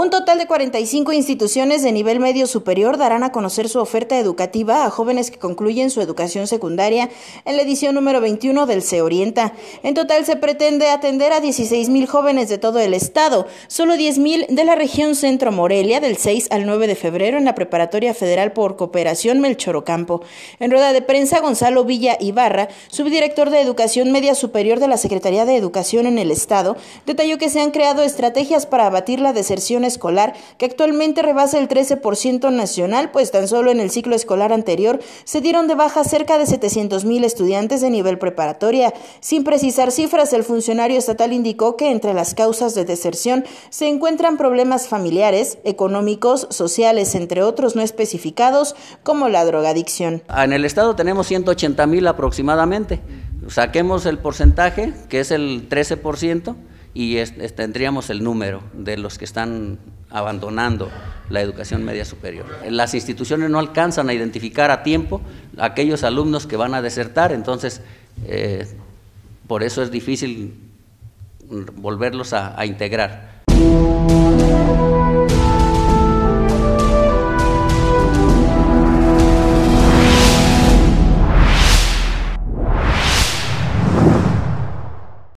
Un total de 45 instituciones de nivel medio superior darán a conocer su oferta educativa a jóvenes que concluyen su educación secundaria en la edición número 21 del Se Orienta. En total se pretende atender a mil jóvenes de todo el estado, solo mil de la región Centro Morelia del 6 al 9 de febrero en la Preparatoria Federal por Cooperación Melchorocampo. En rueda de prensa, Gonzalo Villa Ibarra, subdirector de Educación Media Superior de la Secretaría de Educación en el estado, detalló que se han creado estrategias para abatir la deserción escolar, que actualmente rebasa el 13% nacional, pues tan solo en el ciclo escolar anterior se dieron de baja cerca de mil estudiantes de nivel preparatoria. Sin precisar cifras, el funcionario estatal indicó que entre las causas de deserción se encuentran problemas familiares, económicos, sociales, entre otros no especificados, como la drogadicción. Ah, en el estado tenemos 180 mil aproximadamente. Saquemos el porcentaje, que es el 13%, y tendríamos el número de los que están abandonando la educación media superior. Las instituciones no alcanzan a identificar a tiempo a aquellos alumnos que van a desertar, entonces eh, por eso es difícil volverlos a integrar.